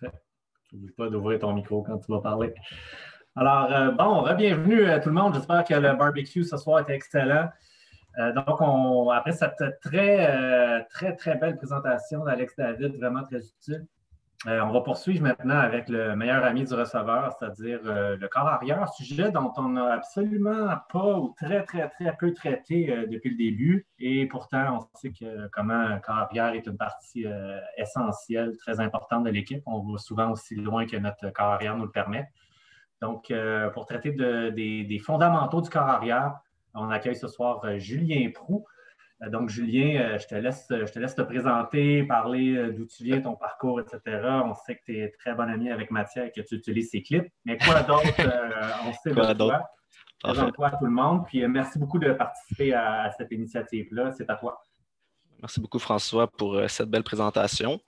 Tu N'oublie pas d'ouvrir ton micro quand tu vas parler. Alors, euh, bon, bienvenue à euh, tout le monde. J'espère que le barbecue ce soir était excellent. Euh, donc, après cette très, très, très belle présentation d'Alex David, vraiment très utile, euh, on va poursuivre maintenant avec le meilleur ami du receveur, c'est-à-dire euh, le corps arrière, sujet dont on n'a absolument pas ou très, très, très peu traité euh, depuis le début. Et pourtant, on sait que comment un corps arrière est une partie essentielle, très importante de l'équipe. On va souvent aussi loin que notre corps arrière nous le permet. Donc, pour traiter des, des, fondamentaux du corps arrière, on accueille ce soir Julien Proux. Euh, donc, Julien, euh, je te, laisse, euh, je te laisse te présenter, parler d'où tu viens, ton parcours, etc. On sait que tu es très bon ami avec Mathieu et que tu utilises ses clips. Mais quoi d'autre, on sait quoi présente à tout le monde. Puis merci beaucoup de participer à, cette initiative-là. C'est à toi. Merci beaucoup, François, pour cette belle présentation.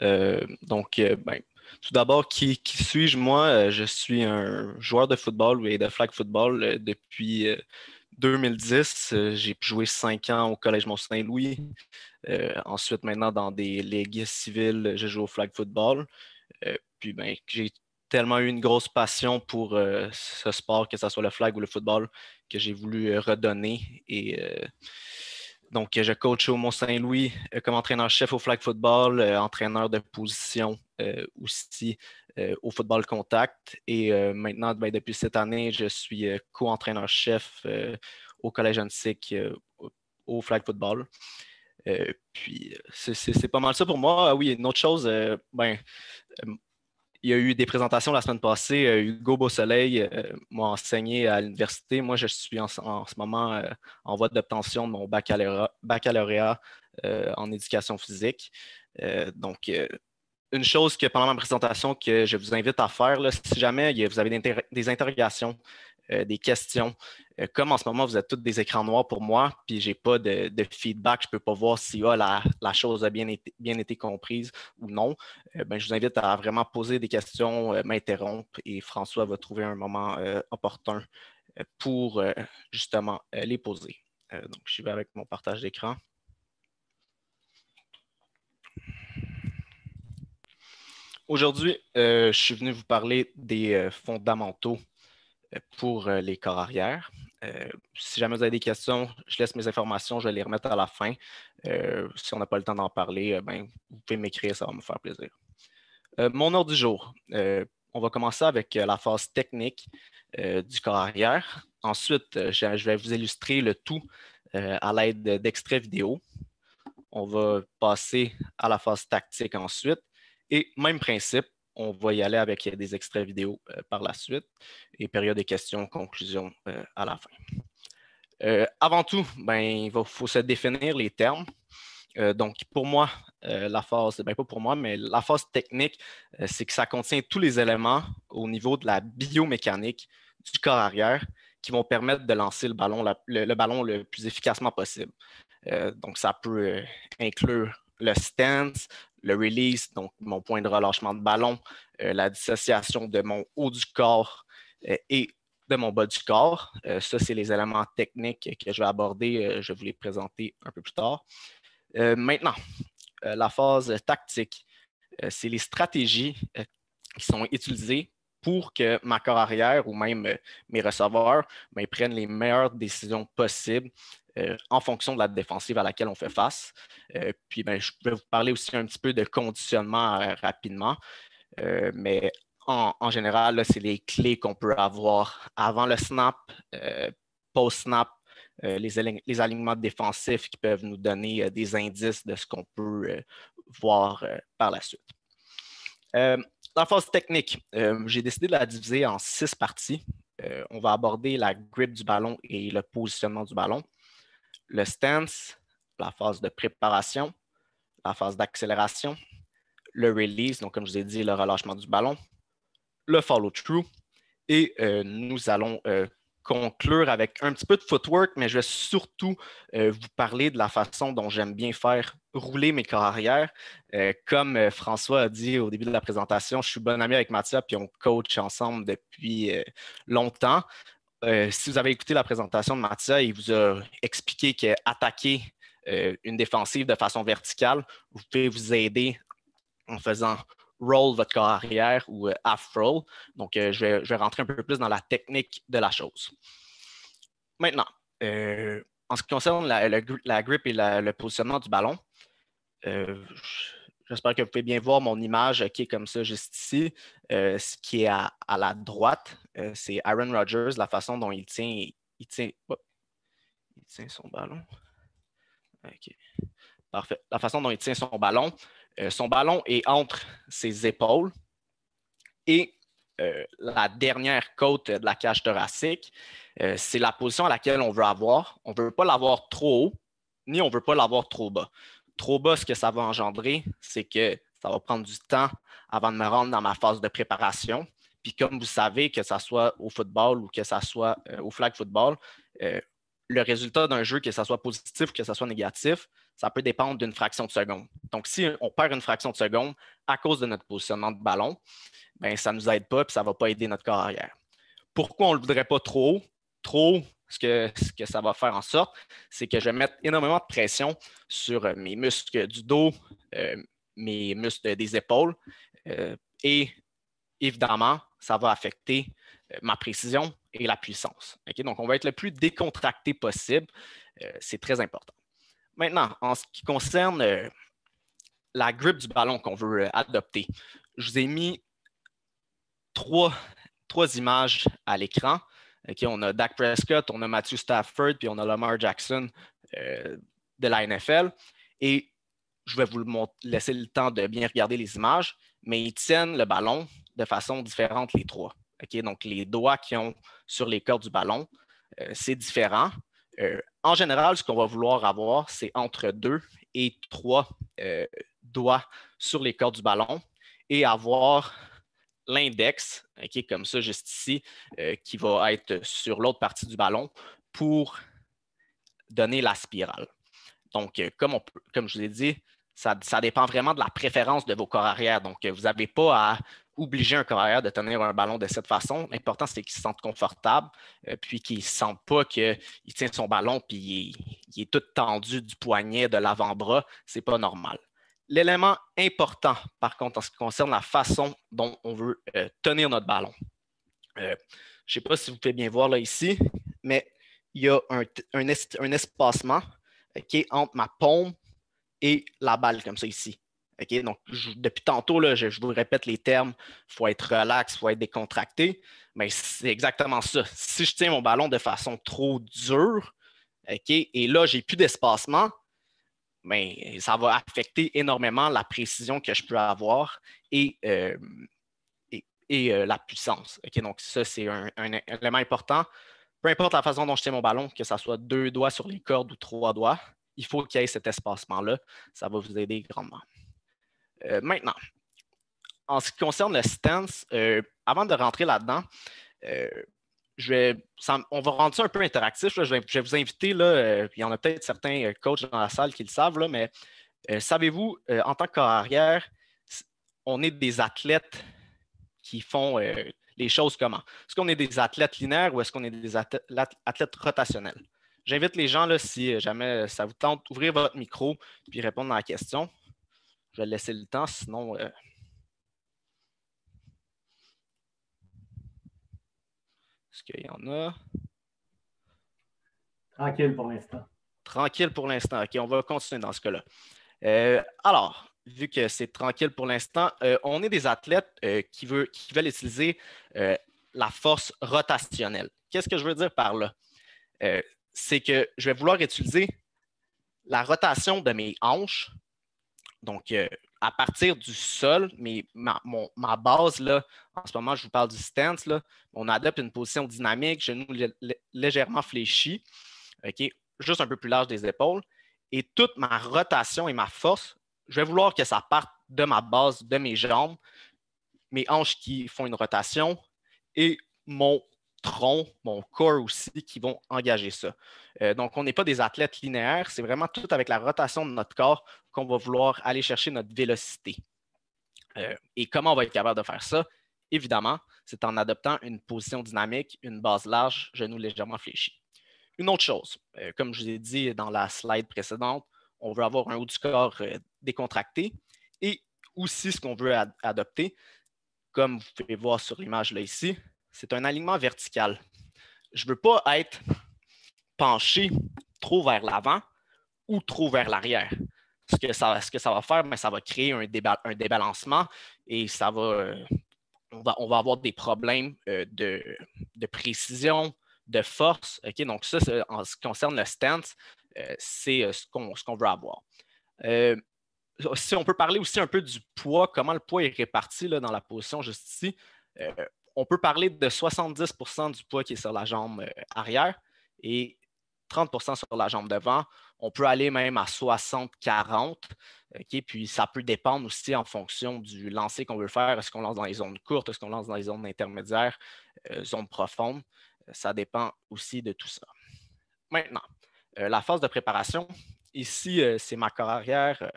donc, ben, tout d'abord, qui, qui suis-je? Moi, je suis un joueur de football et de flag football depuis 2010, euh, j'ai joué cinq ans au Collège Mont-Saint-Louis. Euh, ensuite, maintenant, dans des ligues civiles, je joue au flag football. Euh, puis, ben, j'ai tellement eu une grosse passion pour ce sport, que ce soit le flag ou le football, que j'ai voulu redonner. Et donc, je coach au Mont-Saint-Louis comme entraîneur-chef au flag football, entraîneur de position aussi euh, au football contact. Et euh, maintenant, ben, depuis cette année, je suis euh, co-entraîneur-chef au Collège Antique au flag football. puis c'est pas mal ça pour moi. Ah, oui, une autre chose, ben, il y a eu des présentations la semaine passée. Hugo Beausoleil Soleil m'a enseigné à l'université. Moi, je suis en, ce moment en voie d'obtention de mon baccalauréat, en éducation physique. donc, une chose que pendant ma présentation que je vous invite à faire, si jamais vous avez des, interrogations, euh, des questions, euh, comme en ce moment vous êtes tous des écrans noirs pour moi, puis n'ai pas de, feedback, je peux pas voir si ah, la, chose a bien été, comprise ou non, euh, ben, je vous invite à vraiment poser des questions, m'interrompre et François va trouver un moment opportun pour justement les poser. donc, je vais avec mon partage d'écran. Aujourd'hui, euh, je suis venu vous parler des euh, fondamentaux euh, pour les corps arrière. si jamais vous avez des questions, je laisse mes informations, je vais les remettre à la fin. si on n'a pas le temps d'en parler, ben, vous pouvez m'écrire, ça va me faire plaisir. mon ordre du jour. on va commencer avec la phase technique du corps arrière. Ensuite, je vais vous illustrer le tout à l'aide d'extraits vidéo. On va passer à la phase tactique ensuite et même principe, on va y aller avec des extraits vidéo euh, par la suite et période de questions, conclusion euh, à la fin. Euh, avant tout, ben, il faut se définir les termes. donc, pour moi, la phase, ben, pas pour moi, mais la phase technique, c'est que ça contient tous les éléments au niveau de la biomécanique du corps arrière qui vont permettre de lancer le ballon, le, le, ballon le plus efficacement possible. donc, ça peut inclure le stance, le release, donc mon point de relâchement de ballon, euh, la dissociation de mon haut du corps euh, et de mon bas du corps. Euh, ça, c'est les éléments techniques que je vais aborder. je vais vous les présenter un peu plus tard. maintenant, la phase tactique, c'est les stratégies qui sont utilisées pour que ma corps arrière ou même mes receveurs ben, prennent les meilleures décisions possibles euh, en fonction de la défensive à laquelle on fait face. Euh, puis ben, je vais vous parler aussi un petit peu de conditionnement euh, rapidement, mais en, général, c'est les clés qu'on peut avoir avant le snap, post-snap, les, alignements défensifs qui peuvent nous donner des indices de ce qu'on peut voir par la suite. dans la phase technique, j'ai décidé de la diviser en six parties. on va aborder la grip du ballon et le positionnement du ballon le stance, la phase de préparation, la phase d'accélération, le release, donc comme je vous ai dit, le relâchement du ballon, le follow through. Et euh, nous allons euh, conclure avec un petit peu de footwork, mais je vais surtout euh, vous parler de la façon dont j'aime bien faire rouler mes corps arrière. comme François a dit au début de la présentation, je suis bon ami avec Mathieu, puis on coach ensemble depuis longtemps. Euh, si vous avez écouté la présentation de Mathia, il vous a expliqué qu'attaquer euh, une défensive de façon verticale, vous pouvez vous aider en faisant roll votre corps arrière ou euh, half roll. Donc, je vais, rentrer un peu plus dans la technique de la chose. Maintenant, en ce qui concerne la, grip et le positionnement du ballon, j'espère que vous pouvez bien voir mon image qui est comme ça juste ici, ce qui est à la droite euh, c'est Aaron Rodgers, la façon dont il tient, son ballon. OK. Parfait. La façon dont il tient son ballon. Euh, son ballon est entre ses épaules et euh, la dernière côte de la cage thoracique. c'est la position à laquelle on veut avoir. On ne veut pas l'avoir trop haut, ni on ne veut pas l'avoir trop bas. Trop bas, ce que ça va engendrer, c'est que ça va prendre du temps avant de me rendre dans ma phase de préparation. Puis comme vous savez, que ce soit au football ou que ce soit euh, au flag football, euh, le résultat d'un jeu, que ce soit positif ou que ce soit négatif, ça peut dépendre d'une fraction de seconde. Donc, si on perd une fraction de seconde à cause de notre positionnement de ballon, bien, ça ne nous aide pas et ça ne va pas aider notre carrière Pourquoi on ne le voudrait pas trop Trop ce que, ce que ça va faire en sorte, c'est que je vais mettre énormément de pression sur euh, mes muscles du dos, mes muscles des épaules et évidemment, ça va affecter euh, ma précision et la puissance. Donc, on va être le plus décontracté possible. Euh, c'est très important. Maintenant, en ce qui concerne euh, la grippe du ballon qu'on veut adopter, je vous ai mis trois, images à l'écran. on a Dak Prescott, on a Matthew Stafford, puis on a Lamar Jackson de la NFL. Et je vais vous laisser le temps de bien regarder les images mais ils tiennent le ballon de façon différente, les trois. Donc, les doigts qui ont sur les cordes du ballon, euh, c'est différent. Euh, en général, ce qu'on va vouloir avoir, c'est entre deux et trois euh, doigts sur les cordes du ballon et avoir l'index, comme ça, juste ici, qui va être sur l'autre partie du ballon pour donner la spirale. Donc, comme, je vous dit, ça, dépend vraiment de la préférence de vos corps arrière. Donc, euh, vous n'avez pas à obliger un corps arrière de tenir un ballon de cette façon. L'important, c'est qu'il se sente confortable, euh, puis qu'il ne sente pas qu'il tient son ballon, puis il est, tout tendu du poignet, de l'avant-bras. Ce n'est pas normal. L'élément important, par contre, en ce qui concerne la façon dont on veut euh, tenir notre ballon. je ne sais pas si vous pouvez bien voir là ici, mais il y a un, espacement qui est entre ma paume et la balle comme ça ici. Donc, depuis tantôt, là, je, vous répète les termes, il faut être relax, il faut être décontracté, mais c'est exactement ça. Si je tiens mon ballon de façon trop dure, et là, j'ai plus d'espacement, mais ben, ça va affecter énormément la précision que je peux avoir et, euh, et, euh, la puissance. Donc, ça, c'est un, un, élément important. Peu importe la façon dont je tiens mon ballon, que ce soit deux doigts sur les cordes ou trois doigts, il faut qu'il y ait cet espacement-là. Ça va vous aider grandement. Euh, maintenant, en ce qui concerne le stance, euh, avant de rentrer là-dedans, euh, on va rendre ça un peu interactif. Je, vais, vous inviter, là, il y en a peut-être certains coachs dans la salle qui le savent, là, mais savez-vous, en tant que on est des athlètes qui font les choses comment? Est-ce qu'on est des athlètes linéaires ou est-ce qu'on est des athlètes rotationnels? J'invite les gens, là, si jamais ça vous tente, d'ouvrir votre micro puis répondre à la question. Je vais laisser le temps, sinon. Euh, est-ce qu'il y en a? Tranquille pour l'instant. Tranquille pour l'instant. OK, on va continuer dans ce cas-là. Euh, alors, vu que c'est tranquille pour l'instant, euh, on est des athlètes qui, veulent utiliser la force rotationnelle. Qu'est-ce que je veux dire par là? c'est que je vais vouloir utiliser la rotation de mes hanches. Donc, euh, à partir du sol, mais ma, base, là, en ce moment, je vous parle du stance, là, on adopte une position dynamique, genou légèrement fléchi, juste un peu plus large des épaules. Et toute ma rotation et ma force, je vais vouloir que ça parte de ma base, de mes jambes, mes hanches qui font une rotation et mon tronc, mon corps aussi, qui vont engager ça. Euh, donc, on n'est pas des athlètes linéaires, c'est vraiment tout avec la rotation de notre corps qu'on va vouloir aller chercher notre vélocité. Euh, et comment on va être capable de faire ça? Évidemment, c'est en adoptant une position dynamique, une base large, genoux légèrement fléchi. Une autre chose, euh, comme je vous ai dit dans la slide précédente, on veut avoir un haut du corps décontracté et aussi ce qu'on veut adopter, comme vous pouvez voir sur l'image là ici, c'est un alignement vertical. Je ne veux pas être penché trop vers l'avant ou trop vers l'arrière. Ce que, ça, va faire, ben, ça va créer un, débalancement et ça euh, va, on, va, avoir des problèmes euh, de, précision, de force. Donc, ça, en ce qui concerne le stance, euh, c'est ce qu'on veut avoir. si on peut parler aussi un peu du poids, comment le poids est réparti dans la position juste ici on peut parler de 70 du poids qui est sur la jambe euh, arrière et 30 sur la jambe devant. On peut aller même à 60-40. Puis ça peut dépendre aussi en fonction du lancer qu'on veut faire. Est-ce qu'on lance dans les zones courtes? Est-ce qu'on lance dans les zones intermédiaires? Euh, zones profondes? Euh, ça dépend aussi de tout ça. Maintenant, la phase de préparation. Ici, c'est ma carrière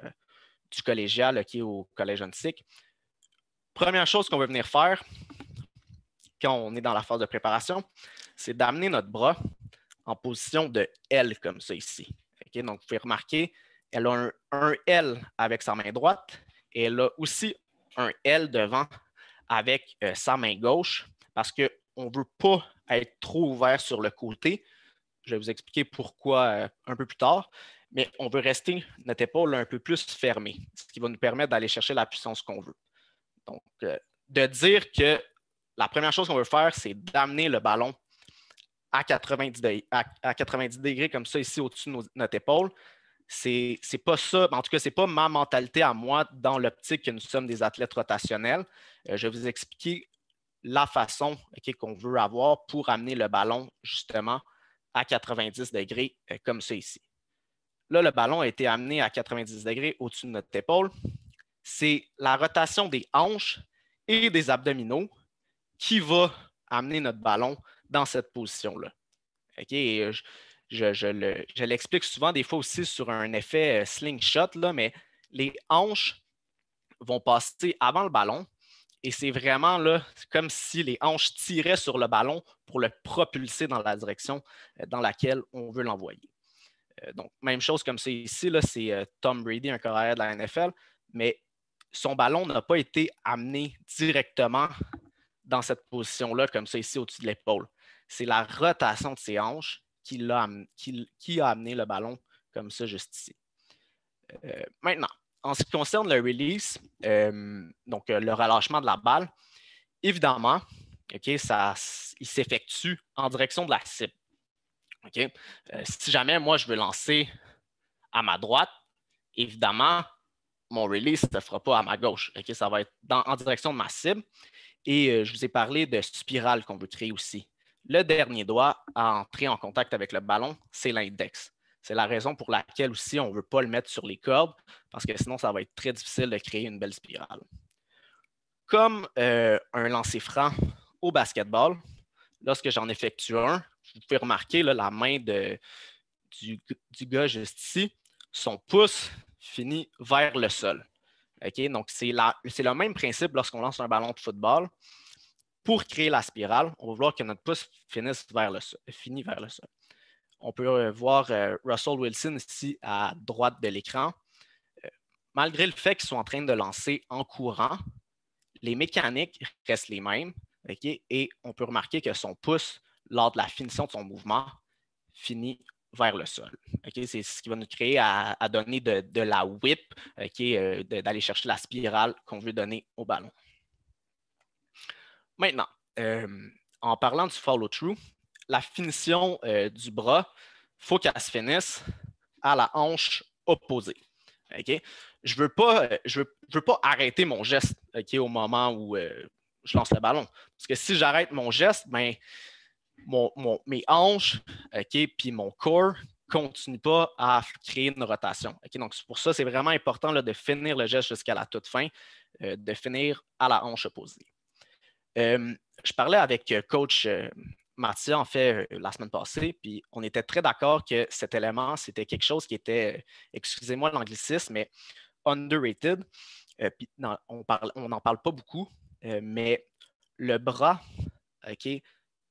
du collégial qui au Collège Antique. Première chose qu'on veut venir faire, on est dans la phase de préparation, c'est d'amener notre bras en position de L comme ça ici. Donc, vous pouvez remarquer, elle a un, L avec sa main droite et elle a aussi un L devant avec euh, sa main gauche parce qu'on ne veut pas être trop ouvert sur le côté. Je vais vous expliquer pourquoi euh, un peu plus tard, mais on veut rester notre épaule un peu plus fermée, ce qui va nous permettre d'aller chercher la puissance qu'on veut. Donc, euh, de dire que la première chose qu'on veut faire, c'est d'amener le ballon à 90, à, degrés comme ça ici au-dessus de notre épaule. C'est pas ça, en tout cas, c'est pas ma mentalité à moi dans l'optique que nous sommes des athlètes rotationnels. Euh, je vais vous expliquer la façon qu'on veut avoir pour amener le ballon justement à 90 degrés euh, comme ça ici. Là, le ballon a été amené à 90 degrés au-dessus de notre épaule. C'est la rotation des hanches et des abdominaux qui va amener notre ballon dans cette position-là. OK? je, l'explique souvent des fois aussi sur un effet euh, slingshot, là, mais les hanches vont passer avant le ballon. Et c'est vraiment là, comme si les hanches tiraient sur le ballon pour le propulser dans la direction euh, dans laquelle on veut l'envoyer. Euh, donc, même chose comme c'est ici, là, c'est Tom Brady, un carrière de la NFL, mais son ballon n'a pas été amené directement dans cette position-là, comme ça, ici au-dessus de l'épaule. C'est la rotation de ses hanches qui, a, qui, a amené le ballon comme ça, juste ici. Euh, maintenant, en ce qui concerne le release, euh, donc euh, le relâchement de la balle, évidemment, ça, il s'effectue en direction de la cible. si jamais moi je veux lancer à ma droite, évidemment, mon release ne se fera pas à ma gauche. Ça va être en direction de ma cible. Et euh, je vous ai parlé de spirale qu'on veut créer aussi. Le dernier doigt à entrer en contact avec le ballon, c'est l'index. C'est la raison pour laquelle aussi on ne veut pas le mettre sur les cordes, parce que sinon, ça va être très difficile de créer une belle spirale. Comme euh, un lancer franc au basketball, lorsque j'en effectue un, vous pouvez remarquer la main du gars juste ici, son pouce finit vers le sol. Donc, c'est le même principe lorsqu'on lance un ballon de football. Pour créer la spirale, on va vouloir que notre pouce finisse vers le sol, finit vers le sol. On peut euh, voir euh, Russell Wilson ici à droite de l'écran. Euh, malgré le fait qu'ils sont en train de lancer en courant, les mécaniques restent les mêmes. Et on peut remarquer que son pouce, lors de la finition de son mouvement, finit vers le sol. C'est ce qui va nous créer à, donner de, la whip, euh, euh, d'aller chercher la spirale qu'on veut donner au ballon. Maintenant, euh, en parlant du follow-through, la finition du bras, il faut qu'elle se finisse à la hanche opposée. Je ne veux, pas, je veux, pas arrêter mon geste au moment où je lance le ballon. Parce que si j'arrête mon geste, ben, mon, mes hanches, OK, puis mon corps ne continue pas à créer une rotation. donc, pour ça, c'est vraiment important de finir le geste jusqu'à la toute fin, euh, de finir à la hanche opposée. Euh, je parlais avec euh, coach Mathieu, en fait, la semaine passée, puis on était très d'accord que cet élément, c'était quelque chose qui était, excusez-moi l'anglicisme, mais underrated. on n'en parle pas beaucoup, mais le bras, OK,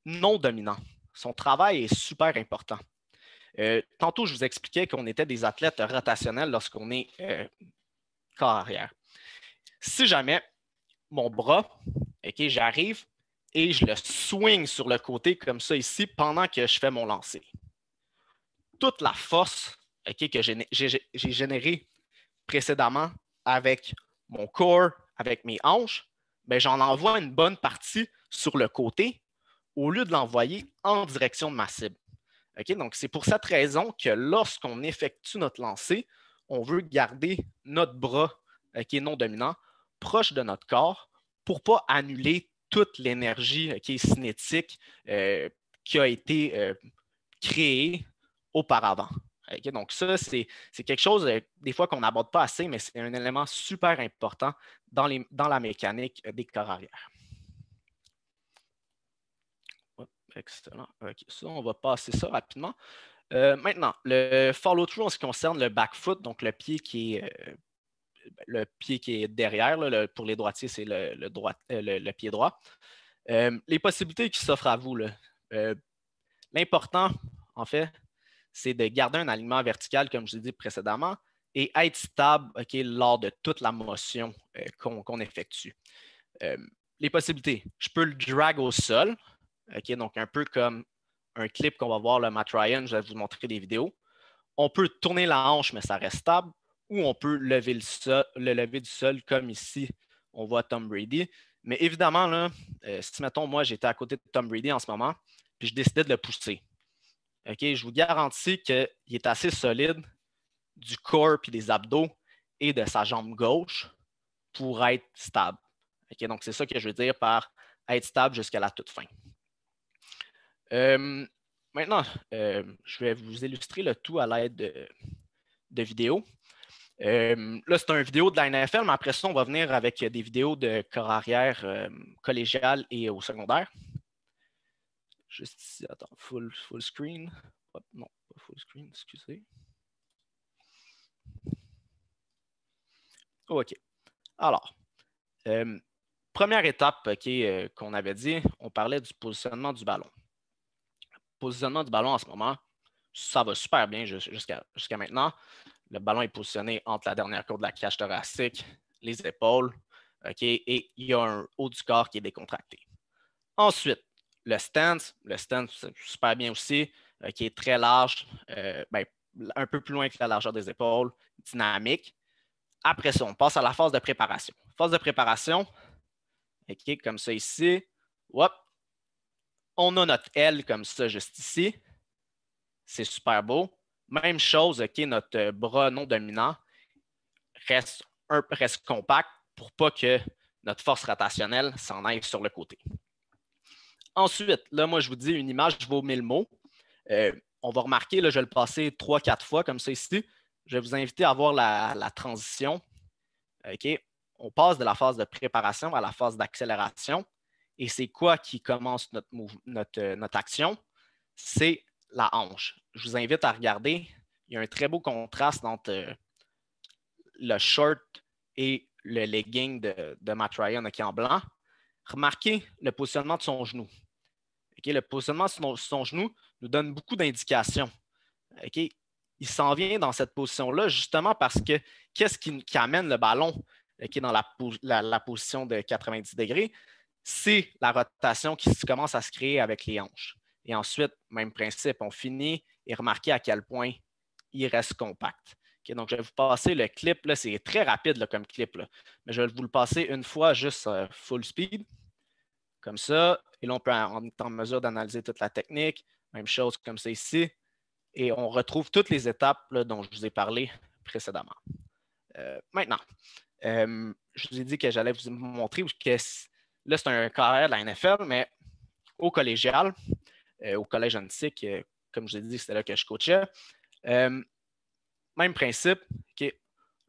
non dominant. Son travail est super important. Euh, tantôt, je vous expliquais qu'on était des athlètes rotationnels lorsqu'on est euh, corps arrière. Si jamais mon bras, j'arrive et je le swing sur le côté comme ça ici pendant que je fais mon lancer. Toute la force que j'ai générée précédemment avec mon corps, avec mes hanches, ben, j'en envoie une bonne partie sur le côté au lieu de l'envoyer en direction de ma cible. Donc, c'est pour cette raison que lorsqu'on effectue notre lancer, on veut garder notre bras qui est non dominant proche de notre corps pour ne pas annuler toute l'énergie qui est cinétique euh, qui a été euh, créée auparavant. Donc, ça, c'est quelque chose, euh, des fois, qu'on n'aborde pas assez, mais c'est un élément super important dans, dans la mécanique des corps arrière. Excellent. Ça, on va passer ça rapidement. Euh, maintenant, le follow through en ce qui concerne le back foot, donc le pied qui est euh, ben, le pied qui est derrière, pour les droitiers, c'est le, euh, pied droit. les possibilités qui s'offrent à vous. L'important, en fait, c'est de garder un alignement vertical, comme je l'ai dit précédemment, et être stable lors de toute la motion qu'on effectue. les possibilités, je peux le drag au sol, donc, un peu comme un clip qu'on va voir, le Matt Ryan, je vais vous montrer des vidéos. On peut tourner la hanche, mais ça reste stable, ou on peut lever le, le lever du sol, comme ici, on voit Tom Brady. Mais évidemment, là, euh, si, mettons, moi, j'étais à côté de Tom Brady en ce moment, puis je décidais de le pousser. OK? Je vous garantis qu'il est assez solide du corps puis des abdos et de sa jambe gauche pour être stable. Donc, c'est ça que je veux dire par être stable jusqu'à la toute fin. Euh, maintenant, euh, je vais vous illustrer le tout à l'aide de, vidéos. Euh, là, c'est une vidéo de la NFL, mais après ça, on va venir avec des vidéos de corps arrière collégial et au secondaire. Juste ici, attends, full, screen. Oh, non, pas full screen, excusez. Oh, OK. Alors, première étape qu'on avait dit, on parlait du positionnement du ballon positionnement du ballon en ce moment, ça va super bien jusqu'à maintenant. Le ballon est positionné entre la dernière courbe de la cage thoracique, les épaules, et il y a un haut du corps qui est décontracté. Ensuite, le stance, le stance, super bien aussi, euh, qui est très large, euh, ben, un peu plus loin que la largeur des épaules, dynamique. Après ça, on passe à la phase de préparation. Phase de préparation, comme ça ici, hop, on a notre L comme ça, juste ici. C'est super beau. Même chose, OK, notre euh, bras non dominant reste, compact pour pas que notre force rotationnelle s'en aille sur le côté. Ensuite, là, moi, je vous dis, une image vaut mille mots. Euh, on va remarquer, là, je vais le passer trois, quatre fois comme ça ici. Je vais vous inviter à voir la, transition. OK? On passe de la phase de préparation à la phase d'accélération. Et c'est quoi qui commence euh, notre, action? C'est la hanche. Je vous invite à regarder. Il y a un très beau contraste entre euh, le short et le legging de, de Matt Ryan qui est en blanc. Remarquez le positionnement de son genou. le positionnement de son, genou nous donne beaucoup d'indications. Il s'en vient dans cette position-là justement parce que qu'est-ce qui, amène le ballon qui est dans la, position de 90 degrés? c'est la rotation qui commence à se créer avec les hanches. Et ensuite, même principe, on finit et remarquez à quel point il reste compact. donc, je vais vous passer le clip. C'est très rapide comme clip, mais je vais vous le passer une fois juste euh, full speed, comme ça. Et là, on, peut, être en mesure d'analyser toute la technique. Même chose comme ça ici. Et on retrouve toutes les étapes dont je vous ai parlé précédemment. Euh, maintenant, euh, je vous ai dit que j'allais vous montrer que Là, c'est un carré de la NFL, mais au collégial, euh, au collège antique, euh, comme je vous ai dit, c'était là que je coachais. Euh, même principe,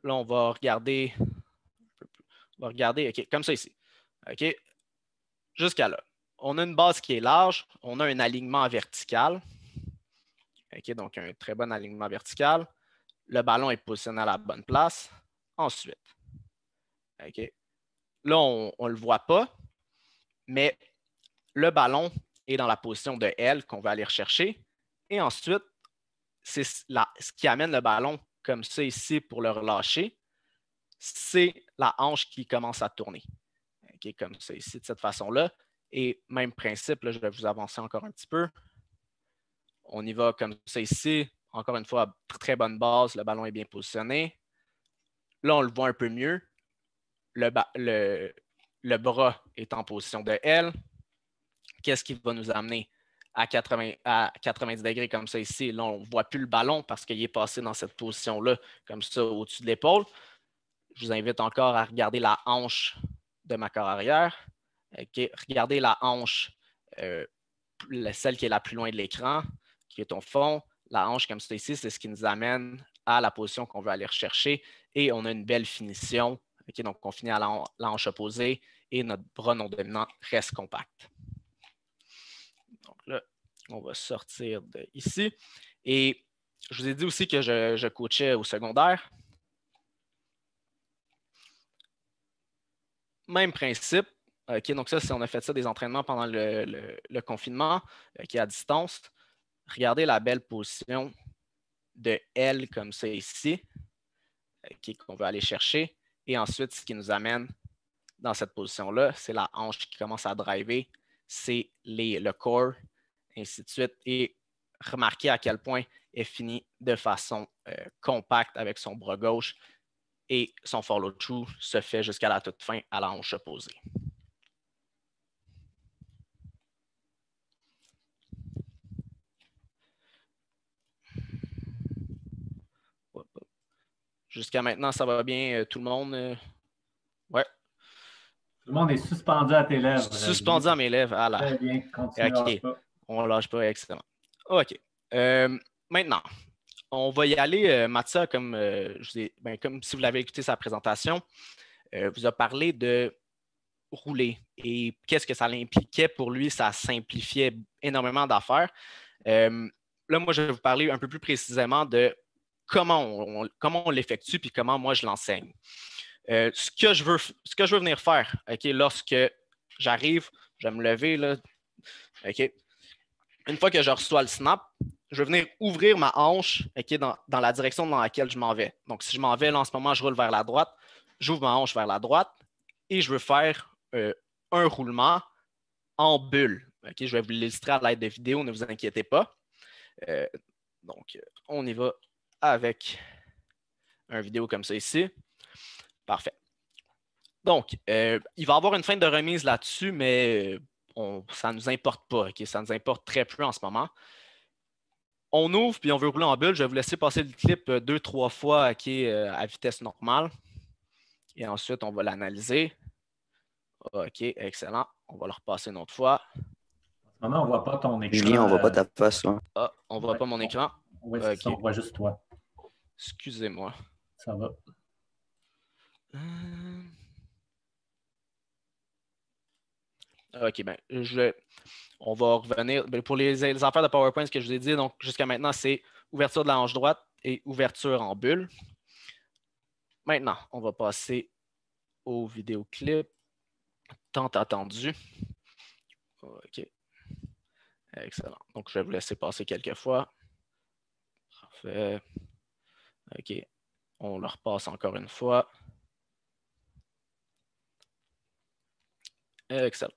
là, on va regarder, on va regarder, OK, comme ça ici. OK, jusqu'à là. On a une base qui est large, on a un alignement vertical. OK, donc un très bon alignement vertical. Le ballon est positionné à la bonne place. Ensuite, là, on ne le voit pas, mais le ballon est dans la position de L qu'on va aller rechercher. Et ensuite, c'est ce qui amène le ballon comme ça ici pour le relâcher, c'est la hanche qui commence à tourner. comme ça ici, de cette façon-là. Et même principe, là, je vais vous avancer encore un petit peu. On y va comme ça ici. Encore une fois, très bonne base, le ballon est bien positionné. Là, on le voit un peu mieux. Le, le, le bras est en position de L, qu'est-ce qui va nous amener à 90 degrés comme ça ici? Là, on ne voit plus le ballon parce qu'il est passé dans cette position-là, comme ça, au-dessus de l'épaule. Je vous invite encore à regarder la hanche de ma corps arrière. Regardez la hanche, euh, celle qui est la plus loin de l'écran, qui est au fond. La hanche comme ça ici, c'est ce qui nous amène à la position qu'on veut aller rechercher et on a une belle finition donc, on finit à l'anche opposée et notre bras non dominant reste compact. Donc là, on va sortir d'ici. ici. Et je vous ai dit aussi que je, coachais au secondaire. Même principe. donc ça, si on a fait ça des entraînements pendant le, confinement, euh, qui est à distance, regardez la belle position de L comme ça ici, euh, qu'on veut aller chercher. Et ensuite, ce qui nous amène dans cette position-là, c'est la hanche qui commence à driver, c'est le corps, ainsi de suite. Et remarquez à quel point elle finit de façon euh, compacte avec son bras gauche et son follow-through se fait jusqu'à la toute fin à la hanche opposée. Jusqu'à maintenant, ça va bien, euh, tout le monde. Euh. Ouais. Tout le monde est suspendu à tes lèvres. Euh, suspendu à mes lèvres. Ah là. Très bien, continue. OK. On lâche pas, excellent. OK. maintenant, on va y aller, Mathia, comme, je ben, comme si vous l'avez écouté sa présentation, vous a parlé de rouler et qu'est-ce que ça l'impliquait pour lui. Ça simplifiait énormément d'affaires. là, moi, je vais vous parler un peu plus précisément de comment on, comment on l'effectue puis comment moi je l'enseigne. Euh, ce, que je veux, ce que je veux venir faire, lorsque j'arrive, je vais me lever, là, une fois que je reçois le snap, je vais venir ouvrir ma hanche dans, dans, la direction dans laquelle je m'en vais. Donc, si je m'en vais, en ce moment, je roule vers la droite, j'ouvre ma hanche vers la droite et je veux faire euh, un roulement en bulle. je vais vous l'illustrer à l'aide de vidéos, ne vous inquiétez pas. Euh, donc, on y va avec une vidéo comme ça ici. Parfait. Donc, euh, il va y avoir une fin de remise là-dessus, mais euh, ça ne nous importe pas. Ça Ça nous importe très peu en ce moment. On ouvre, puis on veut rouler en bulle. Je vais vous laisser passer le clip euh, deux, trois fois à vitesse normale. Et ensuite, on va l'analyser. OK, excellent. On va le repasser une autre fois. En ce moment, on ne voit pas ton écran. Julien, on ne voit pas ta face. Ah, on ne voit pas mon écran. on voit juste toi. Excusez-moi. Ça va. Euh, OK, ben, je... on va revenir. Ben, pour les, affaires de PowerPoint, ce que je vous ai dit, donc jusqu'à maintenant, c'est ouverture de la hanche droite et ouverture en bulle. Maintenant, on va passer au vidéoclip tant attendu. OK. Excellent. Donc, je vais vous laisser passer quelques fois. Parfait. OK. On le repasse encore une fois. Excellent.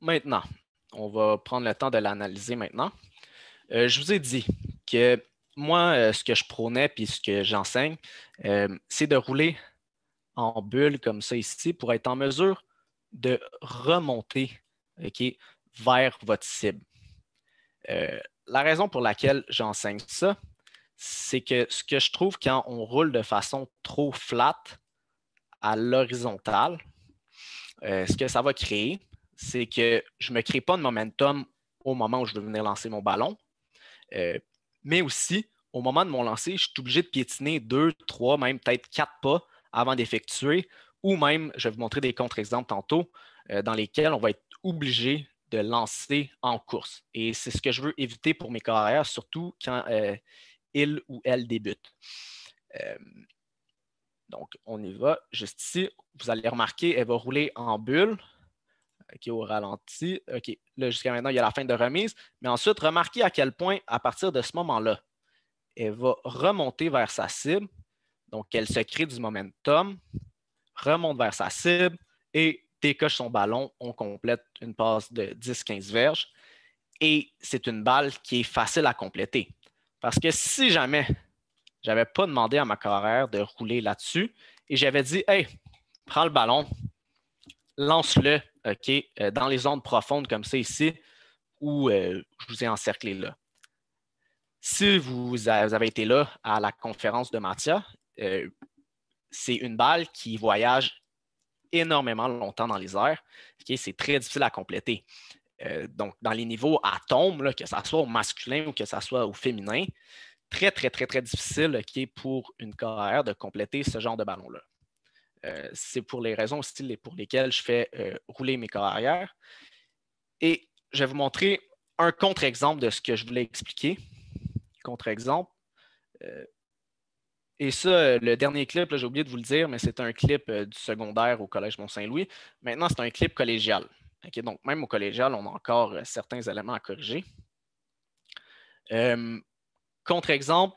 Maintenant, on va prendre le temps de l'analyser maintenant. Euh, je vous ai dit que moi, euh, ce que je prônais puis ce que j'enseigne, euh, c'est de rouler en bulle comme ça ici pour être en mesure de remonter vers votre cible. la raison pour laquelle j'enseigne ça, c'est que ce que je trouve quand on roule de façon trop flat à l'horizontale, euh, ce que ça va créer, c'est que je ne me crée pas de momentum au moment où je veux venir lancer mon ballon, euh, mais aussi au moment de mon lancer, je suis obligé de piétiner deux, trois, même peut-être quatre pas avant d'effectuer, ou même, je vais vous montrer des contre-exemples tantôt, euh, dans lesquels on va être obligé de lancer en course. Et c'est ce que je veux éviter pour mes carrières, surtout quand il ou elle débute. Euh, donc, on y va. Juste ici, vous allez remarquer, elle va rouler en bulle. OK, au ralenti. OK, là, jusqu'à maintenant, il y a la fin de remise. Mais ensuite, remarquez à quel point, à partir de ce moment-là, elle va remonter vers sa cible. Donc, elle se crée du momentum, remonte vers sa cible et décoche son ballon. On complète une passe de 10-15 verges. Et c'est une balle qui est facile à compléter. Parce que si jamais je n'avais pas demandé à ma carrière de rouler là-dessus et j'avais dit Hey, prends le ballon, lance-le euh, dans les zones profondes comme ça ici, où euh, je vous ai encerclé là. Si vous avez été là à la conférence de Mathia, euh, c'est une balle qui voyage énormément longtemps dans les airs. c'est très difficile à compléter. Euh, donc dans les niveaux à tombe, que ce soit au masculin ou que ce soit au féminin, très, très, très, très difficile qui est pour une carrière de compléter ce genre de ballon-là. Euh, c'est pour les raisons aussi pour lesquelles je fais euh, rouler mes carrières. Et je vais vous montrer un contre-exemple de ce que je voulais expliquer. Contre-exemple. et ça, le dernier clip, j'ai oublié de vous le dire, mais c'est un clip du secondaire au Collège Mont-Saint-Louis. Maintenant, c'est un clip collégial donc, même au collégial, on a encore euh, certains éléments à corriger. Euh, contre-exemple,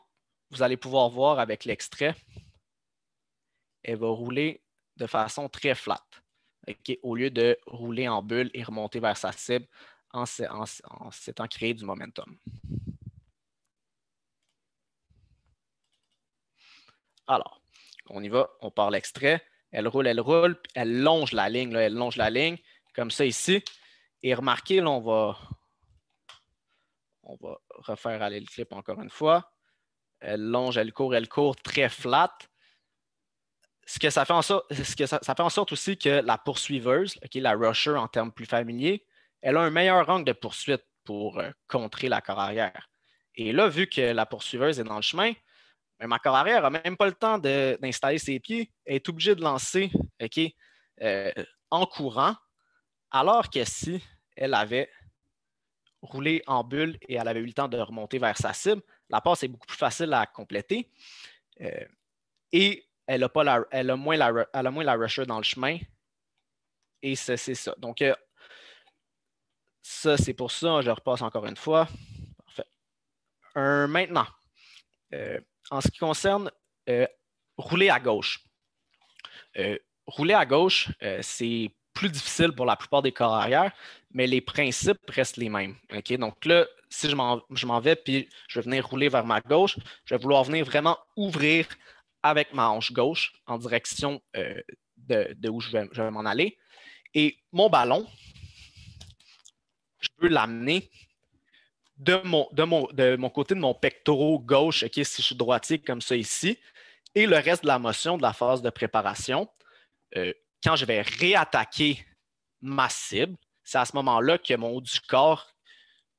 vous allez pouvoir voir avec l'extrait, elle va rouler de façon très flat. au lieu de rouler en bulle et remonter vers sa cible en s'étant créé du momentum. Alors, on y va, on part l'extrait. Elle roule, elle roule, elle longe la ligne, elle longe la ligne comme ça ici. Et remarquez, là, on va, on va refaire aller le clip encore une fois. Elle longe, elle court, elle court très flat. Ce que ça fait en sorte, ce que ça, fait en sorte aussi que la poursuiveuse, la rusher en termes plus familiers, elle a un meilleur rang de poursuite pour euh, contrer la corps arrière. Et là, vu que la poursuiveuse est dans le chemin, ma corps arrière n'a même pas le temps d'installer ses pieds, elle est obligée de lancer euh, en courant alors que si elle avait roulé en bulle et elle avait eu le temps de remonter vers sa cible, la passe est beaucoup plus facile à compléter. Euh, et elle a, pas elle a, moins la, moins la rusher dans le chemin. Et c'est ça. Donc, euh, ça, c'est pour ça. Je repasse encore une fois. maintenant, euh, en ce qui concerne rouler à gauche. rouler à gauche, c'est plus difficile pour la plupart des corps arrière, mais les principes restent les mêmes. Donc là, si je m'en vais, puis je vais venir rouler vers ma gauche, je vais vouloir venir vraiment ouvrir avec ma hanche gauche en direction euh, de, où je vais, m'en aller. Et mon ballon, je peux l'amener de mon, de mon, côté de mon pectoral gauche, si je suis droitier comme ça ici, et le reste de la motion de la phase de préparation, euh, quand je vais réattaquer ma cible, c'est à ce moment-là que mon haut du corps,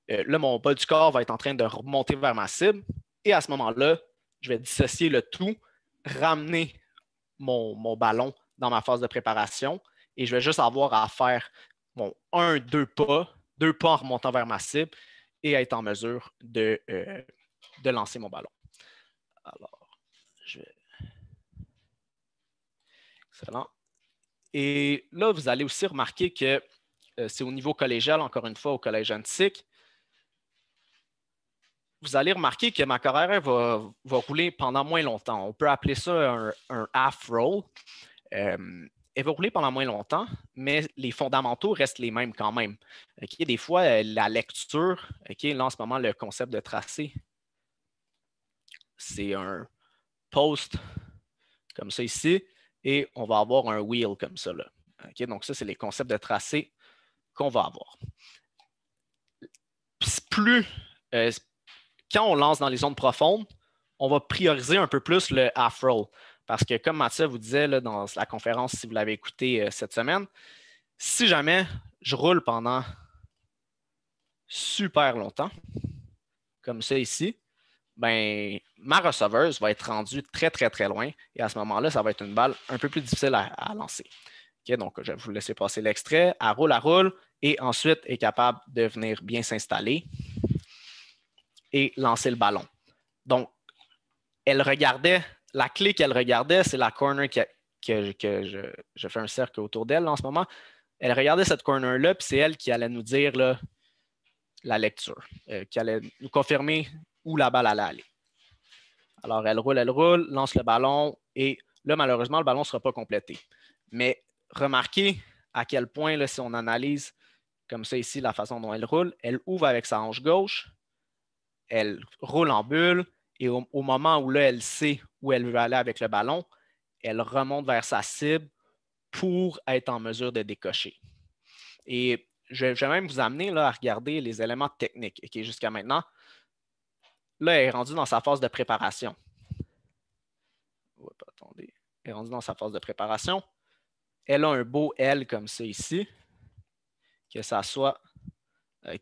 euh, mon bas du corps va être en train de remonter vers ma cible. Et à ce moment-là, je vais dissocier le tout, ramener mon, ballon dans ma phase de préparation et je vais juste avoir à faire bon, un, deux pas, deux pas en remontant vers ma cible et être en mesure de, euh, de lancer mon ballon. Alors, je Excellent. Et là, vous allez aussi remarquer que euh, c'est au niveau collégial, encore une fois, au collège antique. Vous allez remarquer que ma carrière va, rouler pendant moins longtemps. On peut appeler ça un, half roll. Euh, elle va rouler pendant moins longtemps, mais les fondamentaux restent les mêmes quand même. Des fois, euh, la lecture, là en ce moment, le concept de tracé, c'est un post comme ça ici et on va avoir un wheel comme ça. Là. Donc, ça, c'est les concepts de tracé qu'on va avoir. Plus, euh, quand on lance dans les zones profondes, on va prioriser un peu plus le afro. Parce que, comme Mathieu vous disait dans la conférence, si vous l'avez écouté euh, cette semaine, si jamais je roule pendant super longtemps, comme ça ici, ben, ma receveuse va être rendue très, très, très loin. Et à ce moment-là, ça va être une balle un peu plus difficile à, lancer. donc, je vais vous laisser passer l'extrait. Elle roule, à roule et ensuite est capable de venir bien s'installer et lancer le ballon. Donc, elle regardait, la clé qu'elle regardait, c'est la corner que, je, fais un cercle autour d'elle en ce moment. Elle regardait cette corner-là, puis c'est elle qui allait nous dire la lecture, euh, qui allait nous confirmer où la balle allait aller. Alors, elle roule, elle roule, lance le ballon et là, malheureusement, le ballon ne sera pas complété. Mais remarquez à quel point, si on analyse comme ça ici la façon dont elle roule, elle ouvre avec sa hanche gauche, elle roule en bulle et au, moment où elle sait où elle veut aller avec le ballon, elle remonte vers sa cible pour être en mesure de décocher. Et je vais même vous amener là, à regarder les éléments techniques. qui, Jusqu'à maintenant, Là, elle est rendue dans sa phase de préparation. attendez. Elle est rendue dans sa phase de préparation. Elle a un beau L comme ça ici, que ça soit euh,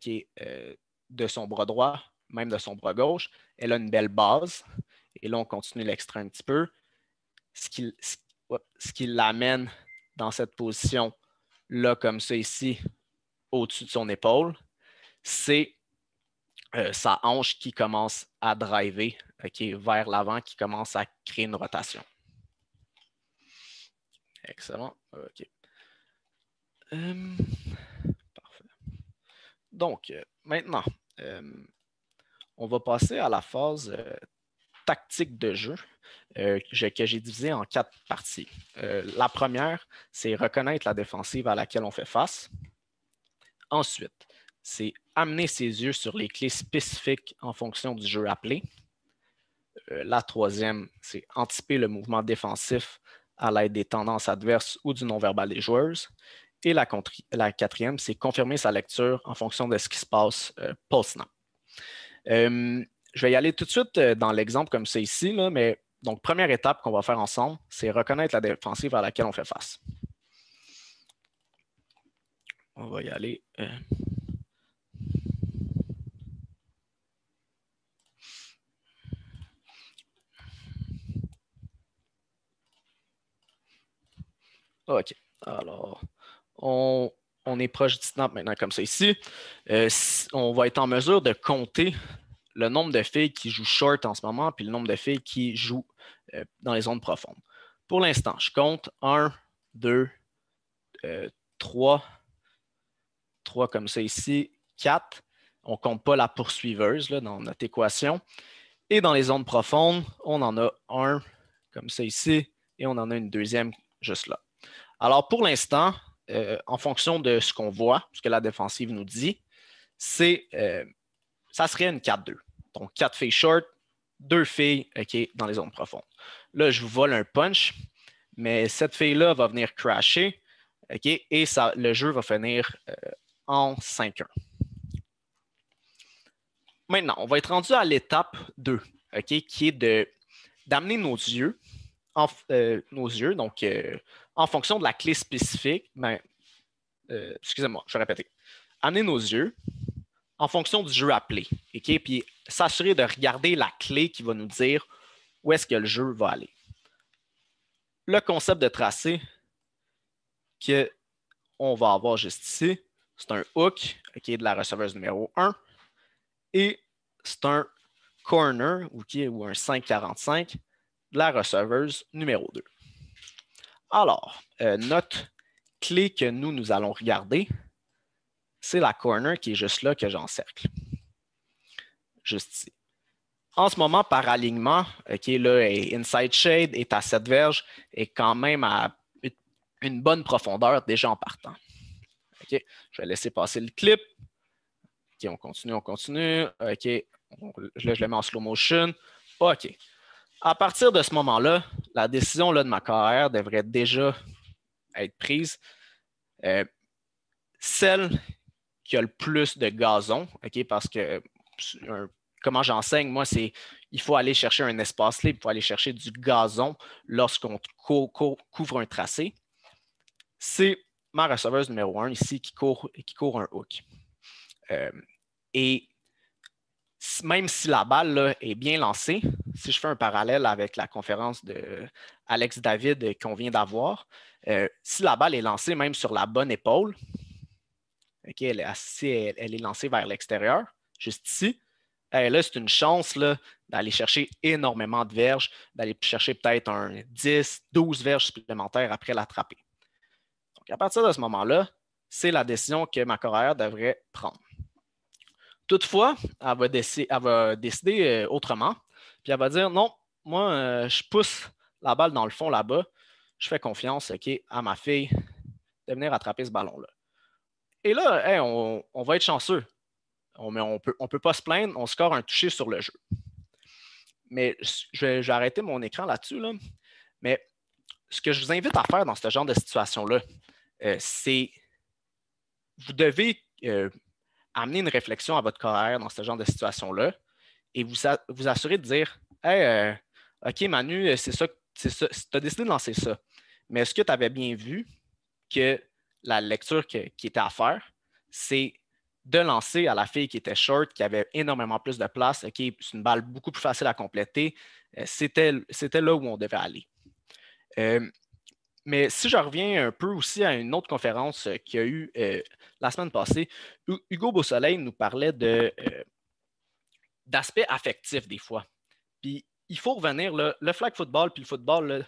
de son bras droit, même de son bras gauche. Elle a une belle base. Et là, on continue l'extrait un petit peu. Ce qui, ce qui l'amène dans cette position-là, comme ça ici, au-dessus de son épaule, c'est euh, sa hanche qui commence à driver, vers l'avant, qui commence à créer une rotation. Excellent. OK. Euh, parfait. Donc, euh, maintenant, on va passer à la phase tactique de jeu que j'ai divisée en quatre parties. la première, c'est reconnaître la défensive à laquelle on fait face. Ensuite, c'est amener ses yeux sur les clés spécifiques en fonction du jeu appelé. Euh, la troisième, c'est anticiper le mouvement défensif à l'aide des tendances adverses ou du non-verbal des joueuses. Et la, quatrième, c'est confirmer sa lecture en fonction de ce qui se passe euh, post euh, je vais y aller tout de suite dans l'exemple comme c'est ici, mais donc première étape qu'on va faire ensemble, c'est reconnaître la défensive à laquelle on fait face. On va y aller. OK. Alors, on, est proche du snap maintenant comme ça ici. Euh, on va être en mesure de compter le nombre de filles qui jouent short en ce moment, puis le nombre de filles qui jouent euh, dans les zones profondes. Pour l'instant, je compte 1, 2, 3, 3 comme ça ici, 4. On ne compte pas la poursuiveuse dans notre équation. Et dans les zones profondes, on en a un comme ça ici, et on en a une deuxième juste là. Alors, pour l'instant, euh, en fonction de ce qu'on voit, ce que la défensive nous dit, c'est euh, ça serait une 4-2. Donc, 4 filles short, 2 filles ok dans les zones profondes. Là, je vous vole un punch, mais cette fille-là va venir crasher et ça, le jeu va finir euh, en 5-1. Maintenant, on va être rendu à l'étape 2, qui est d'amener nos yeux, en, nos yeux, donc en fonction de la clé spécifique, ben, euh, excusez-moi, je vais répéter. amener nos yeux en fonction du jeu appelé, OK? Puis s'assurer de regarder la clé qui va nous dire où est-ce que le jeu va aller. Le concept de tracé qu'on va avoir juste ici, c'est un hook de la receveuse numéro 1 et c'est un corner ou un 545 de la receveuse numéro 2. Alors, euh, notre clé que nous, nous allons regarder, c'est la corner qui est juste là que j'encercle. Juste ici. En ce moment, par alignement, qui là, Inside Shade est à cette verge et quand même à une bonne profondeur déjà en partant. je vais laisser passer le clip. OK, on continue, on continue. OK, là, je le mets en slow motion. OK, à partir de ce moment-là, la décision là, de ma carrière devrait déjà être prise. Euh, celle qui a le plus de gazon, ok, parce que euh, comment j'enseigne, moi, c'est il faut aller chercher un espace libre, il faut aller chercher du gazon lorsqu'on couvre un tracé. C'est ma receveuse numéro un ici qui court, qui court un hook. Euh, et même si la balle est bien lancée, si je fais un parallèle avec la conférence de Alex David qu'on vient d'avoir, euh, si la balle est lancée même sur la bonne épaule, elle, si elle, est lancée vers l'extérieur, juste ici, là, c'est une chance d'aller chercher énormément de verges, d'aller chercher peut-être un 10, 12 verges supplémentaires après l'attraper. Donc, à partir de ce moment-là, c'est la décision que ma carrière devrait prendre. Toutefois, elle va, décider, euh, autrement. Puis elle va dire non, moi, euh, je pousse la balle dans le fond là-bas. Je fais confiance à ma fille de venir attraper ce ballon-là. Et là, on, va être chanceux. On, on peut, ne peut pas se plaindre. On score un toucher sur le jeu. Mais je vais, arrêter mon écran là-dessus. Mais ce que je vous invite à faire dans ce genre de situation-là, euh, c'est vous devez amener une réflexion à votre carrière dans ce genre de situation-là et vous, vous assurer de dire euh, OK, Manu, c'est ça, c'est ça, tu as décidé de lancer ça. Mais est-ce que tu avais bien vu que la lecture qui était à faire, c'est de lancer à la fille qui était short, qui avait énormément plus de place, OK, c'est une balle beaucoup plus facile à compléter. Euh, c'était, c'était là où on devait aller. Euh, mais si je reviens un peu aussi à une autre conférence euh, qu'il y a eu euh, la semaine passée, Hugo Beausoleil nous parlait euh, d'aspects affectifs des fois. Puis il faut revenir, le flag football puis le football,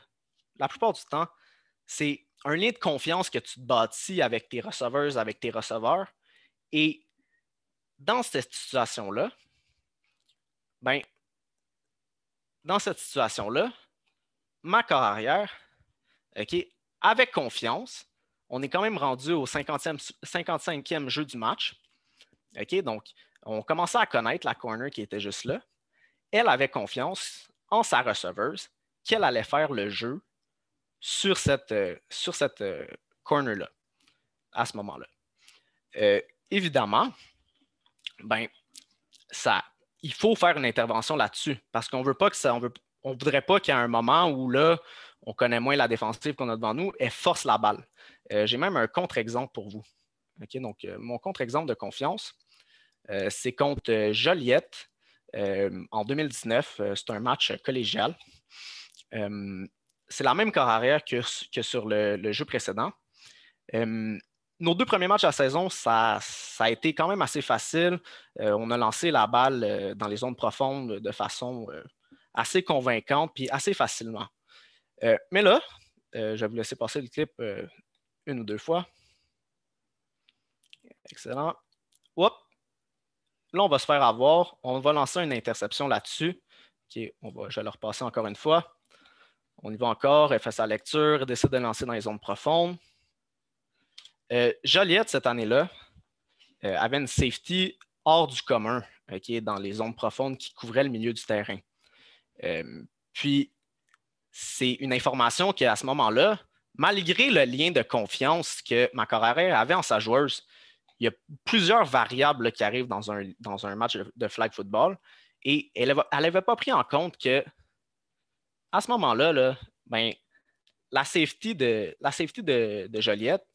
la plupart du temps, c'est un lien de confiance que tu te bâtis avec tes receveurs, avec tes receveurs. Et dans cette situation-là, ben, dans cette situation-là, ma carrière, OK? Avec confiance, on est quand même rendu au 55e jeu du match. OK? Donc, on commençait à connaître la corner qui était juste là. Elle avait confiance en sa receveuse qu'elle allait faire le jeu sur cette, euh, euh, corner-là, à ce moment-là. Euh, évidemment, ben, ça, il faut faire une intervention là-dessus parce qu'on veut pas que on, voudrait pas qu'il y ait un moment où là, on connaît moins la défensive qu'on a devant nous, elle force la balle. Euh, j'ai même un contre-exemple pour vous. donc, euh, mon contre-exemple de confiance, euh, c'est contre Joliette en 2019. c'est un match collégial. c'est la même carrière que, sur le, jeu précédent. nos deux premiers matchs à la saison, ça, ça a été quand même assez facile. on a lancé la balle dans les zones profondes de façon assez convaincante puis assez facilement. Euh, mais là, euh, je vais vous laisser passer le clip euh, une ou deux fois. Excellent. Là, on va se faire avoir. On va lancer une interception là-dessus. On va, je vais le repasser encore une fois. On y va encore. Elle fait sa lecture. Elle décide de lancer dans les zones profondes. Joliette, cette année-là, avait une safety hors du commun qui est dans les zones profondes qui couvraient le milieu du terrain. puis, c'est une information qui, à ce moment-là, malgré le lien de confiance que Macorare avait en sa joueuse, il y a plusieurs variables qui arrivent dans un, match de flag football et elle n'avait pas pris en compte que à ce moment-là, ben, la safety, de, Joliette,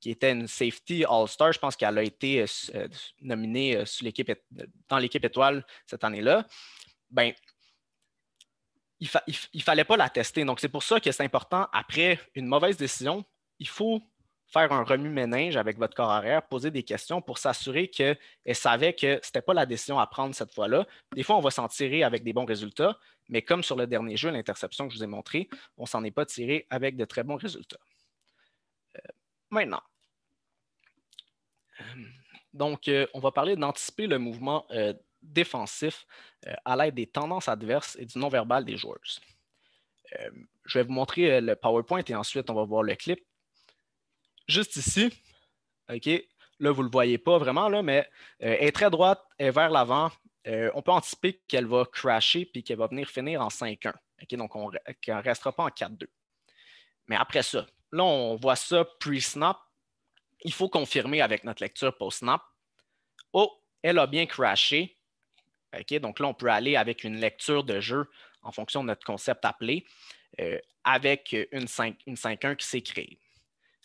qui était une safety All-Star, je pense qu'elle a été euh, nominée euh, dans l'équipe étoile cette année-là, ben, il ne fallait pas la tester. Donc, c'est pour ça que c'est important, après une mauvaise décision, il faut faire un remue-ménage avec votre corps arrière, poser des questions pour s'assurer qu'elle savait que ce n'était pas la décision à prendre cette fois-là. Des fois, on va s'en tirer avec des bons résultats, mais comme sur le dernier jeu, l'interception que je vous ai montré, on ne s'en est pas tiré avec de très bons résultats. Euh, maintenant, euh, donc, euh, on va parler d'anticiper le mouvement défensif euh, à l'aide des tendances adverses et du non-verbal des joueuses. Euh, je vais vous montrer euh, le PowerPoint et ensuite on va voir le clip. Juste ici, OK, là, vous ne le voyez pas vraiment, là, mais elle est très droite, elle est vers l'avant. on peut anticiper qu'elle va crasher puis qu'elle va venir finir en 5-1. Donc, on ne restera pas en 4-2. Mais après ça, là, on voit ça pre-snap. Il faut confirmer avec notre lecture post-snap. Oh, elle a bien crashé. Donc là, on peut aller avec une lecture de jeu en fonction de notre concept appelé, euh, avec une 5-1 qui s'est créée.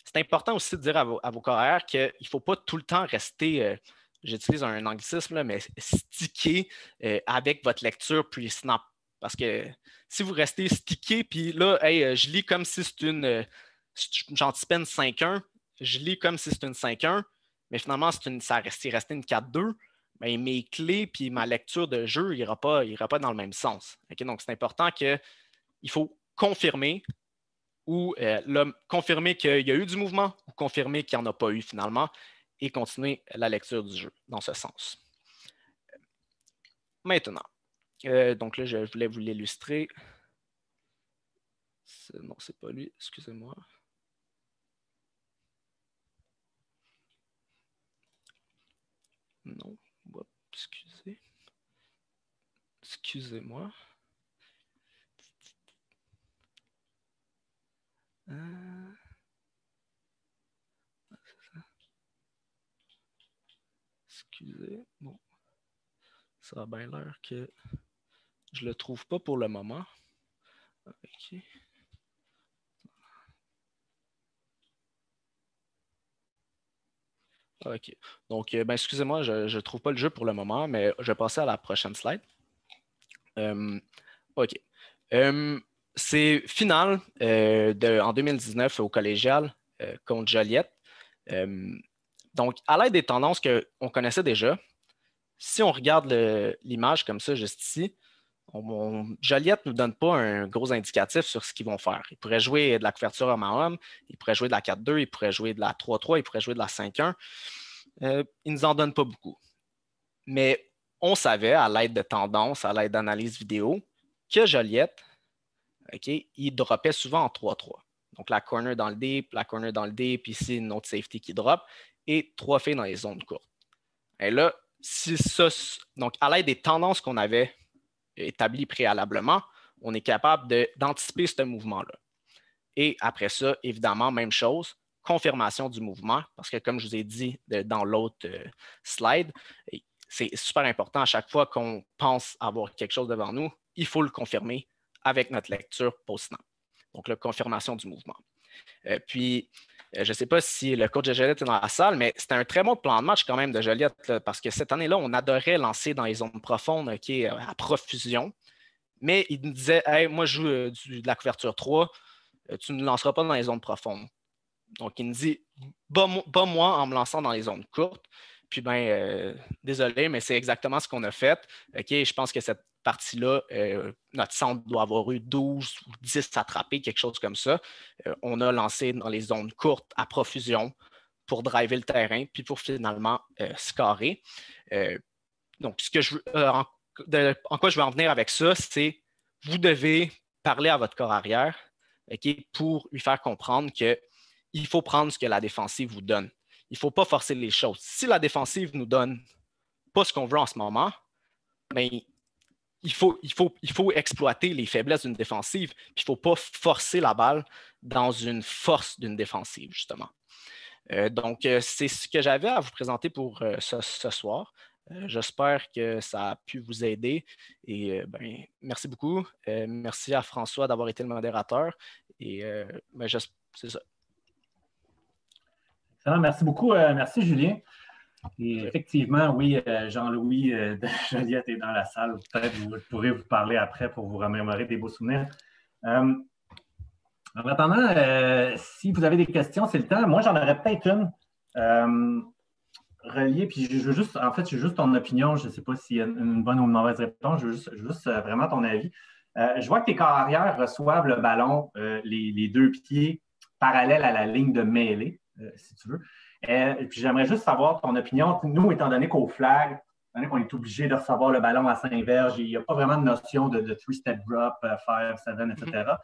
C'est important aussi de dire à vos, à carrières qu'il ne faut pas tout le temps rester, euh, j'utilise un anglicisme, mais stické euh, » avec votre lecture puis snap. Parce que si vous restez stické, puis là, je lis comme si c'est une. J'anticipais 5-1, je lis comme si c'est une 5-1, mais finalement, une, ça restait, resté une 4-2 mais mes clés puis ma lecture de jeu n'ira pas, ira pas dans le même sens. Donc, c'est important qu'il faut confirmer ou euh, confirmer qu'il y a eu du mouvement ou confirmer qu'il n'y en a pas eu finalement et continuer la lecture du jeu dans ce sens. Maintenant, euh, donc là, je voulais vous l'illustrer. Non, c'est pas lui, excusez-moi. Non. Excusez. Excusez-moi. Euh. Ça. Excusez. Bon. Ça a bien l'air que je le trouve pas pour le moment. OK. OK. Donc, euh, ben, excusez-moi, je ne trouve pas le jeu pour le moment, mais je vais passer à la prochaine slide. Euh, OK. Euh, c'est final en 2019 au collégial contre Joliette. donc, à l'aide des tendances qu'on connaissait déjà, si on regarde l'image comme ça, juste ici, Joliette ne nous donne pas un gros indicatif sur ce qu'ils vont faire. Ils pourraient jouer de la couverture homme à homme, ils pourraient jouer de la 4-2, ils pourraient jouer de la 3-3, ils pourraient jouer de la 5-1. Euh, ils ne nous en donnent pas beaucoup. Mais on savait, à l'aide de tendances, à l'aide d'analyses vidéo, que Joliette, ok, il dropait souvent en 3-3. Donc la corner dans le deep, la corner dans le deep, puis ici une autre safety qui drop, et trois filles dans les zones courtes. Et là, si ça, donc à l'aide des tendances qu'on avait établi préalablement, on est capable d'anticiper ce mouvement-là. Et après ça, évidemment, même chose, confirmation du mouvement, parce que comme je vous ai dit dans l'autre euh, slide, c'est super important à chaque fois qu'on pense avoir quelque chose devant nous, il faut le confirmer avec notre lecture post nam Donc, la confirmation du mouvement. Euh, puis, euh, je ne sais pas si le coach de Joliette est dans la salle, mais c'était un très bon plan de match quand même de Joliette, parce que cette année-là, on adorait lancer dans les zones profondes qui euh, à profusion. Mais il nous disait moi, je joue euh, de la couverture 3, tu ne lanceras pas dans les zones profondes. Donc, il me dit Bas-moi en me lançant dans les zones courtes. Puis, ben, désolé, mais c'est exactement ce qu'on a fait. OK, je pense que cette partie-là, euh, notre centre doit avoir eu 12 ou 10 attrapés, quelque chose comme ça. Euh, on a lancé dans les zones courtes à profusion pour driver le terrain, puis pour finalement euh, scorer. donc, ce que je, en, quoi je veux en venir avec ça, c'est vous devez parler à votre corps arrière pour lui faire comprendre qu'il faut prendre ce que la défensive vous donne. Il ne faut pas forcer les choses. Si la défensive nous donne pas ce qu'on veut en ce moment, mais ben, il faut, il, faut, exploiter les faiblesses d'une défensive, puis il ne faut pas forcer la balle dans une force d'une défensive, justement. Euh, donc, euh, c'est ce que j'avais à vous présenter pour euh, ce, soir. J'espère que ça a pu vous aider. Et ben, merci beaucoup. merci à François d'avoir été le modérateur. Et ben, c'est ça. Excellent. Merci beaucoup. merci, Julien. Et effectivement, oui, euh, Jean-Louis euh, Juliette est dans la salle. Peut-être que vous pourrez vous parler après pour vous remémorer des beaux souvenirs. Euh, en attendant, si vous avez des questions, c'est le temps. Moi, j'en aurais peut-être une reliée. Puis je, veux juste, en fait, je veux juste ton opinion. Je ne sais pas s'il y a une bonne ou une mauvaise réponse. Je veux juste, vraiment ton avis. je vois que tes carrières arrière reçoivent le ballon, les, deux pieds parallèles à la ligne de mêlée, si tu veux. Et euh, puis j'aimerais juste savoir ton opinion. Nous, étant donné qu'au flag, on est obligé de recevoir le ballon à Saint-Verge, il n'y a pas vraiment de notion de, three-step drop, euh, five, seven, etc. Mm-hmm.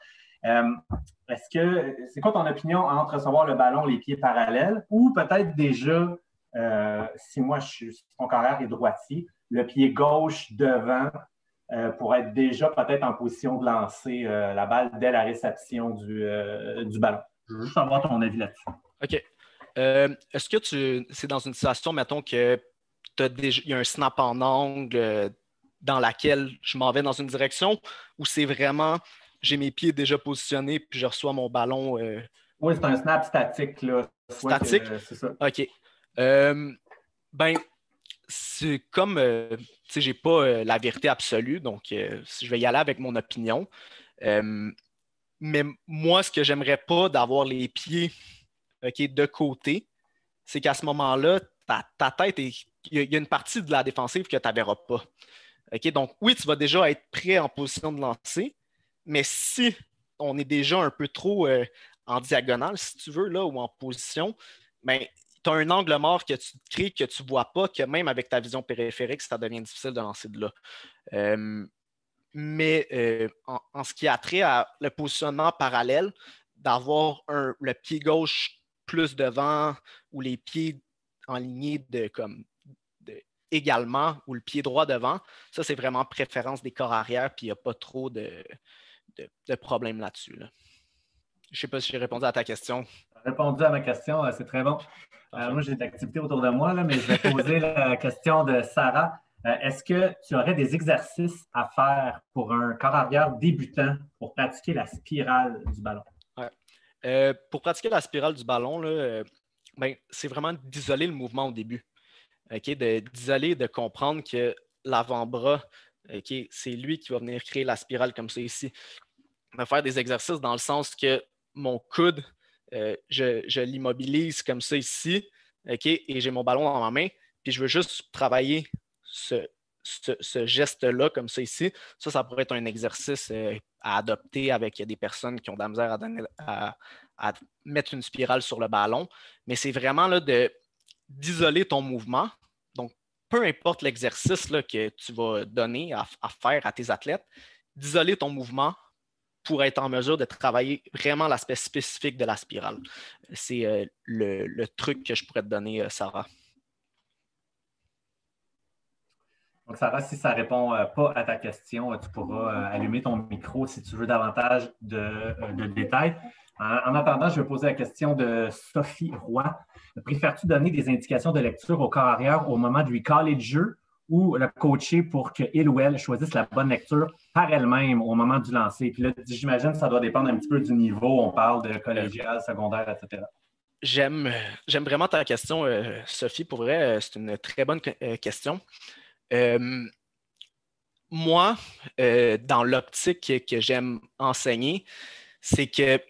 Euh, est-ce que c'est quoi ton opinion entre recevoir le ballon les pieds parallèles ou peut-être déjà, si moi je suis mon carrière est droitier, le pied gauche devant pour être déjà peut-être en position de lancer la balle dès la réception du, du ballon? Je veux juste avoir ton avis là-dessus. OK. Euh, est-ce que tu c'est dans une situation, mettons, que il y a un snap en angle euh, dans laquelle je m'en vais dans une direction ou c'est vraiment j'ai mes pieds déjà positionnés puis je reçois mon ballon? Euh, oui, c'est un snap statique. Là. Statique? C'est ça. OK. ben, c'est comme, tu sais, j'ai pas la vérité absolue, donc je vais y aller avec mon opinion. mais moi, ce que j'aimerais pas d'avoir les pieds euh, de côté, c'est qu'à ce moment-là, ta, ta, tête, il y, a une partie de la défensive que tu verras pas. donc, oui, tu vas déjà être prêt en position de lancer, mais si on est déjà un peu trop euh, en diagonale, si tu veux, là, ou en position, ben, tu as un angle mort que tu crées, que tu ne vois pas, que même avec ta vision périphérique, ça devient difficile de lancer de là. Euh, mais en, en, ce qui a trait à le positionnement parallèle, d'avoir le pied gauche plus devant ou les pieds en lignée de comme également ou le pied droit devant. Ça, c'est vraiment préférence des corps arrière, puis il n'y a pas trop de, de, problème là-dessus. Je ne sais pas si j'ai répondu à ta question. Répondu à ma question, euh, c'est très bon. Euh, moi, j'ai de l'activité autour de moi, là, mais je vais poser la question de Sarah. Euh, est-ce que tu aurais des exercices à faire pour un corps arrière débutant pour pratiquer la spirale du ballon? Euh, pour pratiquer la spirale du ballon, euh, ben, c'est vraiment d'isoler le mouvement au début. D'isoler, de, comprendre que l'avant-bras, c'est lui qui va venir créer la spirale comme ça ici. De faire des exercices dans le sens que mon coude, euh, je, l'immobilise comme ça ici, et j'ai mon ballon dans ma main, puis je veux juste travailler ce, ce geste-là comme ça ici. Ça, ça pourrait être un exercice à adopter avec des personnes qui ont de la misère à, mettre une spirale sur le ballon, mais c'est vraiment là, de, d'isoler ton mouvement. Donc, peu importe l'exercice que tu vas donner à, faire à tes athlètes, d'isoler ton mouvement pour être en mesure de travailler vraiment l'aspect spécifique de la spirale. C'est euh, le, truc que je pourrais te donner, euh, Sarah. Donc, Sarah, si ça ne répond euh, pas à ta question, euh, tu pourras euh, allumer ton micro si tu veux davantage de, détails. En attendant, je vais poser la question de Sophie Roy. Préfères-tu donner des indications de lecture au carrière au moment du lui et le jeu ou le coacher pour qu'il ou elle choisisse la bonne lecture par elle-même au moment du lancer? Puis là, j'imagine que ça doit dépendre un petit peu du niveau. On parle de collégial, secondaire, etc. J'aime, j'aime vraiment ta question, Sophie. Pour vrai, c'est une très bonne question. Euh, moi, euh, dans l'optique que, j'aime enseigner, c'est que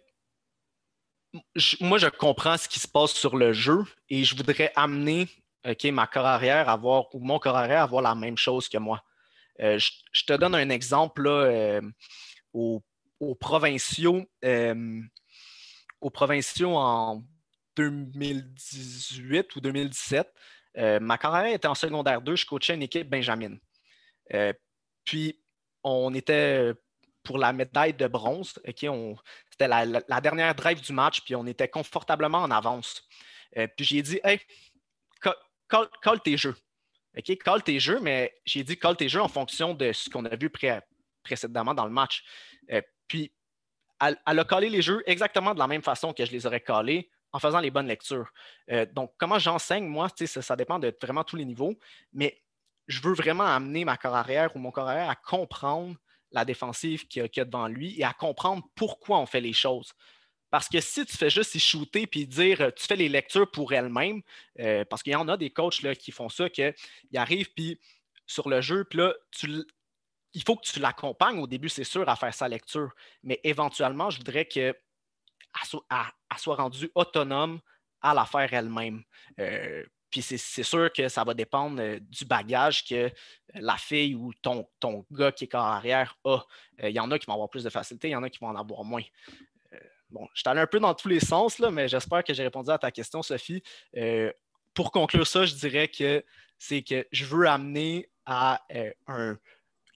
moi, je comprends ce qui se passe sur le jeu et je voudrais amener ma corps arrière à ou mon corps arrière à voir la même chose que moi. Euh, je, te donne un exemple aux, provinciaux. aux provinciaux en 2018 ou 2017, euh, ma carrière était en secondaire 2, je coachais une équipe Benjamin. Euh, puis, on était euh, pour la médaille de bronze. C'était la, dernière drive du match, puis on était confortablement en avance. puis j'ai dit, hey, colle tes jeux. OK, tes jeux, mais j'ai dit Colle tes jeux en fonction de ce qu'on a vu précédemment dans le match. puis elle, a collé les jeux exactement de la même façon que je les aurais collés en faisant les bonnes lectures. Euh, donc, comment j'enseigne, moi, ça, ça dépend de vraiment tous les niveaux, mais je veux vraiment amener ma corps arrière ou mon corps arrière à comprendre la défensive qu'il y, a devant lui et à comprendre pourquoi on fait les choses. Parce que si tu fais juste y shooter puis dire euh, tu fais les lectures pour elle-même, euh, parce qu'il y en a des coachs là, qui font ça, qu'ils arrivent puis sur le jeu, puis là, tu, il faut que tu l'accompagnes au début, c'est sûr, à faire sa lecture. Mais éventuellement, je voudrais que à, soi soit rendue autonome à l'affaire elle-même. Euh, puis c'est sûr que ça va dépendre euh, du bagage que euh, la fille ou ton, gars qui est carrière arrière a. Il y en a qui vont avoir plus de facilité, il y en a qui vont en avoir moins. bon, je suis allé un peu dans tous les sens, là, mais j'espère que j'ai répondu à ta question, Sophie. pour conclure ça, je dirais que c'est que je veux amener à un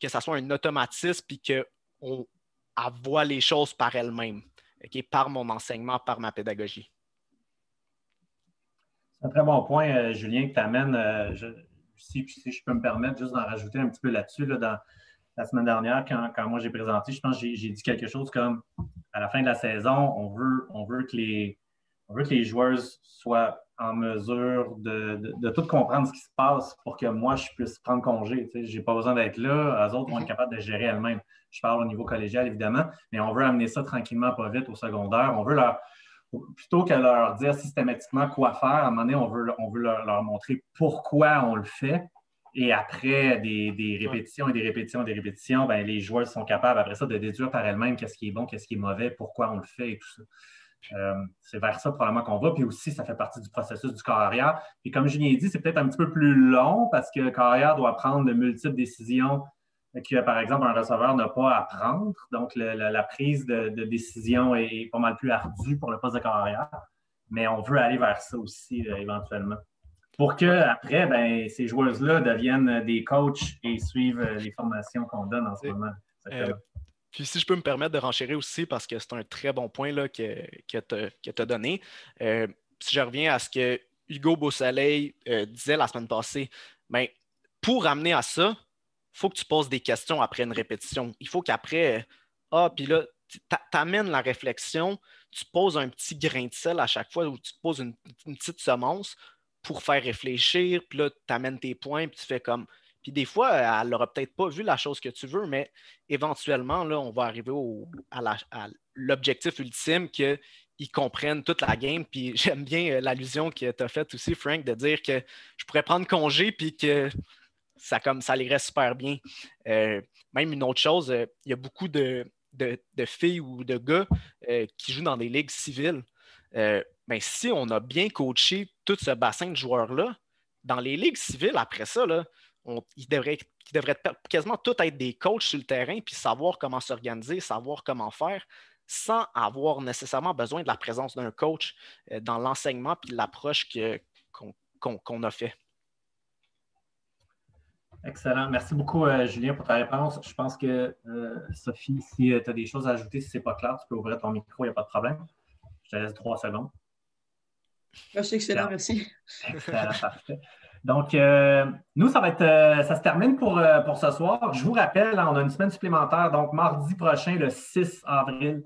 que ça soit un automatisme puis qu'on voit les choses par elle-même par mon enseignement, par ma pédagogie. C'est un très bon point, euh, Julien, que tu amènes. Euh, je, si, je peux me permettre juste d'en rajouter un petit peu là-dessus, dans la semaine dernière, quand, moi j'ai présenté, je pense que j'ai dit quelque chose comme à la fin de la saison, on veut, on veut, que, les, on veut que les joueuses soient en mesure de, tout comprendre ce qui se passe pour que moi, je puisse prendre congé. Je n'ai pas besoin d'être là. Les autres vont être mhm. capables de gérer elles-mêmes. Je parle au niveau collégial, évidemment, mais on veut amener ça tranquillement, pas vite, au secondaire. On veut leur, plutôt que leur dire systématiquement quoi faire, à un moment donné, on veut, on veut leur, montrer pourquoi on le fait. Et après des, des, répétitions et des répétitions et des répétitions, ben, les joueurs sont capables après ça de déduire par elles-mêmes qu'est-ce qui est bon, qu'est-ce qui est mauvais, pourquoi on le fait et tout ça. Euh, c'est vers ça probablement qu'on va. Puis aussi, ça fait partie du processus du carrière. Puis comme je l'ai dit, c'est peut-être un petit peu plus long parce que le carrière doit prendre de multiples décisions que, par exemple, un receveur n'a pas à prendre. Donc, la, prise de, décision est, pas mal plus ardue pour le poste de carrière. Mais on veut aller vers ça aussi euh, éventuellement. Pour que après, ben, ces joueuses-là deviennent des coachs et suivent euh, les formations qu'on donne en ce moment. Puis si je peux me permettre de renchérir aussi, parce que c'est un très bon point là, que, que tu as donné, euh, si je reviens à ce que Hugo Beausoleil euh, disait la semaine passée, ben, pour amener à ça, il faut que tu poses des questions après une répétition. Il faut qu'après, euh, ah, puis là, t'amènes la réflexion, tu poses un petit grain de sel à chaque fois ou tu poses une, une petite semence pour faire réfléchir, puis là, tu amènes tes points, puis tu fais comme, des fois, elle n'aura peut-être pas vu la chose que tu veux, mais éventuellement, là, on va arriver à l'objectif ultime qu'ils comprennent toute la game. Puis j'aime bien euh, l'allusion que tu as faite aussi, Frank, de dire que je pourrais prendre congé puis que ça, comme, ça irait super bien. Euh, même une autre chose, euh, il y a beaucoup de, filles ou de gars qui jouent dans des ligues civiles. Mais ben, si on a bien coaché tout ce bassin de joueurs-là, dans les ligues civiles, après ça, là, on, ils, devraient, quasiment tous être des coachs sur le terrain, puis savoir comment s'organiser, savoir comment faire, sans avoir nécessairement besoin de la présence d'un coach euh, dans l'enseignement, et l'approche qu'on a fait. Excellent. Merci beaucoup, euh, Julien, pour ta réponse. Je pense que, euh, Sophie, si tu as des choses à ajouter, si ce n'est pas clair, tu peux ouvrir ton micro, il n'y a pas de problème. Je te laisse trois secondes. Ah, merci excellent, merci. parfait. Donc, euh, nous, ça va être, euh, ça se termine pour, euh, pour ce soir. Je vous rappelle, hein, on a une semaine supplémentaire, donc mardi prochain, le 6 avril,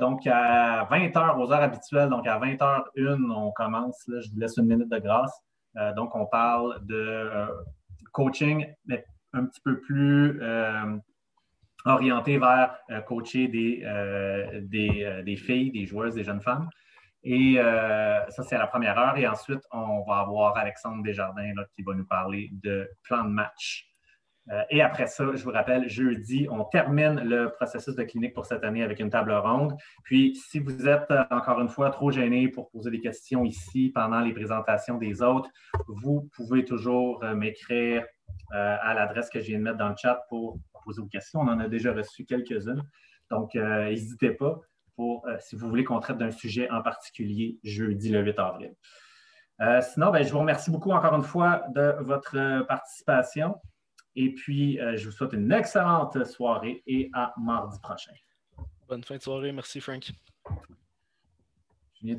donc à 20h aux heures habituelles, donc à 20h01, on commence. je vous laisse une minute de grâce. donc, on parle de coaching, mais un petit peu plus orienté vers coacher des, des, des, filles, des joueuses, des jeunes femmes. Et euh, ça, c'est à la première heure. Et ensuite, on va avoir Alexandre Desjardins qui va nous parler de plan de match. Euh, et après ça, je vous rappelle, jeudi, on termine le processus de clinique pour cette année avec une table ronde. Puis, si vous êtes euh, encore une fois trop gêné pour poser des questions ici pendant les présentations des autres, vous pouvez toujours m'écrire à l'adresse que je viens de mettre dans le chat pour poser vos questions. On en a déjà reçu quelques-unes. Donc, n'hésitez pas pour, euh, si vous voulez qu'on traite d'un sujet en particulier jeudi le 8 avril. Euh, sinon, ben, je vous remercie beaucoup encore une fois de votre euh, participation et puis je vous souhaite une excellente soirée et à mardi prochain. Bonne fin de soirée. Merci, Frank. tu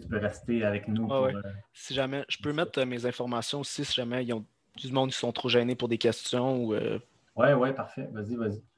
peux rester avec nous. Ah si jamais, je peux mettre mes informations aussi si jamais il y a du monde qui sont trop gênés pour des questions ou. Oui, oui, parfait. Vas-y, vas-y.